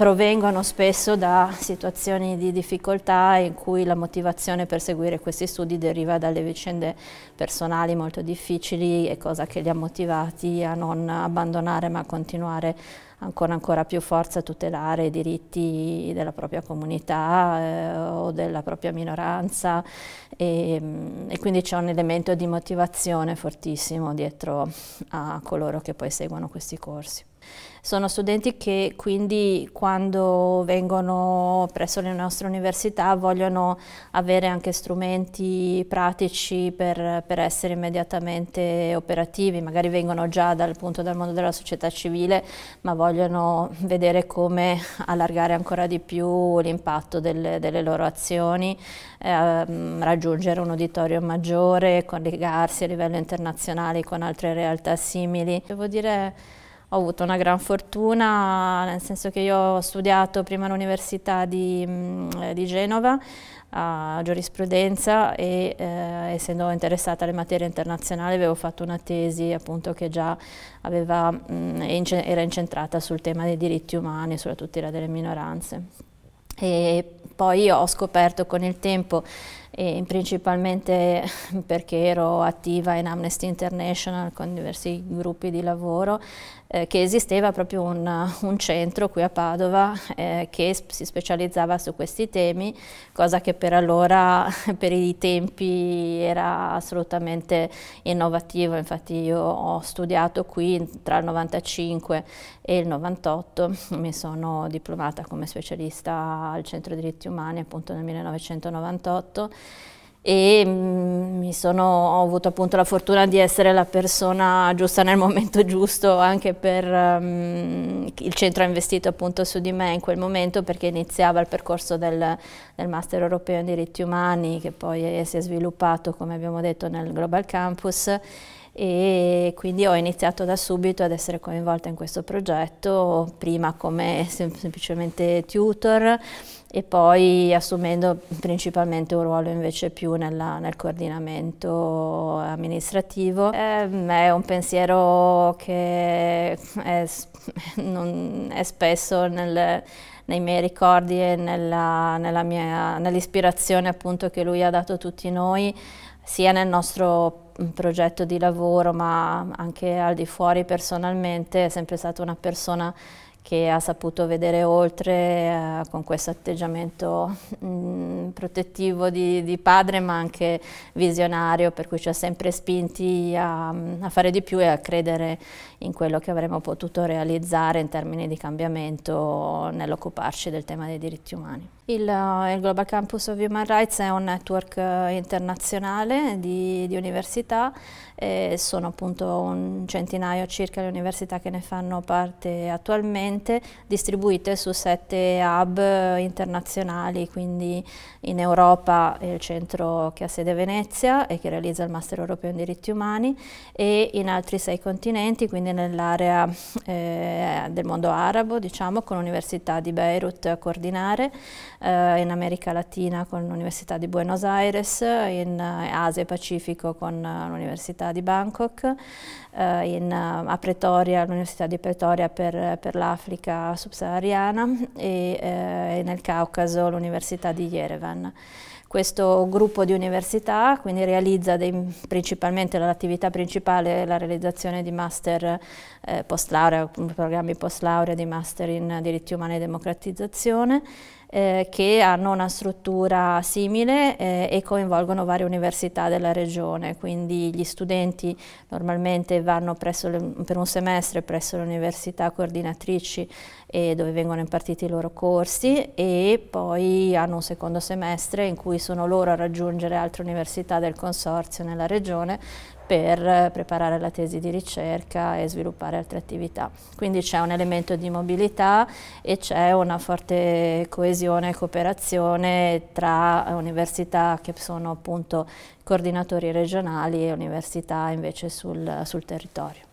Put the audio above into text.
provengono spesso da situazioni di difficoltà in cui la motivazione per seguire questi studi deriva dalle vicende personali molto difficili e cosa che li ha motivati a non abbandonare ma a continuare ancora, ancora più forza a tutelare i diritti della propria comunità eh, o della propria minoranza e, mm, e quindi c'è un elemento di motivazione fortissimo dietro a coloro che poi seguono questi corsi. Sono studenti che quindi quando vengono presso le nostre università vogliono avere anche strumenti pratici per, per essere immediatamente operativi, magari vengono già dal, appunto, dal mondo della società civile ma vogliono vedere come allargare ancora di più l'impatto delle, delle, loro azioni, eh, raggiungere un uditorio maggiore, collegarsi a livello internazionale con altre realtà simili. Devo dire ho avuto una gran fortuna, nel senso che io ho studiato prima all'Università di, mm, eh, di, Genova, a giurisprudenza e eh, essendo interessata alle materie internazionali avevo fatto una tesi appunto che già aveva, mh, mm, era incentrata sul tema dei diritti umani sulla tutela delle minoranze. E poi ho scoperto con il tempo e principalmente perché ero attiva in Amnesty International con diversi gruppi di lavoro, eh, che esisteva proprio un, un, centro qui a Padova eh, che si specializzava su questi temi, cosa che per allora, per i tempi, era assolutamente innovativo. Infatti io ho studiato qui tra il 95 e il 98, mi sono diplomata come specialista al Centro dei Diritti Umani appunto nel 1998 e mh, mm, sono, ho avuto appunto la fortuna di essere la persona giusta nel momento giusto anche per um, il centro ha investito appunto su di me in quel momento perché iniziava il percorso del, del Master Europeo in Diritti Umani che poi si è sviluppato come abbiamo detto nel Global Campus e quindi ho iniziato da subito ad essere coinvolta in questo progetto, prima come sem semplicemente tutor e poi assumendo principalmente un ruolo invece più nella, nel coordinamento amministrativo. Eh, è un pensiero che è, non, è spesso nel, nei miei ricordi e nell'ispirazione appunto che lui ha dato a tutti noi sia nel nostro mm, progetto di lavoro ma anche al di fuori personalmente è sempre stata una persona che ha saputo vedere oltre eh, con questo atteggiamento mh, mm, protettivo di, di, padre ma anche visionario per cui ci ha sempre spinti a, a, fare di più e a credere in quello che avremmo potuto realizzare in termini di cambiamento nell'occuparci del tema dei diritti umani. Il, eh, il, Global Campus of Human Rights è un network eh, internazionale di, di università, sono appunto un centinaio circa le università che ne fanno parte attualmente, distribuite su sette hub internazionali, quindi in Europa il centro che ha sede a Venezia e che realizza il Master Europeo in Diritti Umani e in altri sei continenti, quindi nell'area eh, del mondo arabo, diciamo, con l'Università di Beirut a coordinare eh, in America Latina con l'Università di Buenos Aires, in eh, Asia e Pacifico con eh, l'Università di Bangkok, eh, in, a Pretoria, l'Università di Pretoria per, per l'Africa subsahariana e nel Caucaso l'Università di Yerevan questo gruppo di università, quindi realizza dei, principalmente l'attività principale la realizzazione di master eh, post laurea, mm, programmi post laurea di master in diritti umani e democratizzazione eh, che hanno una struttura simile eh, e coinvolgono varie università della regione, quindi gli studenti normalmente vanno le, per un semestre presso le università coordinatrici eh, dove vengono impartiti i loro corsi e poi hanno un secondo semestre in cui sono loro a raggiungere altre università del consorzio nella regione per eh, preparare la tesi di ricerca e sviluppare altre attività. Quindi c'è un elemento di mobilità e c'è una forte coesione e cooperazione tra università che sono appunto coordinatori regionali e università invece sul, sul territorio.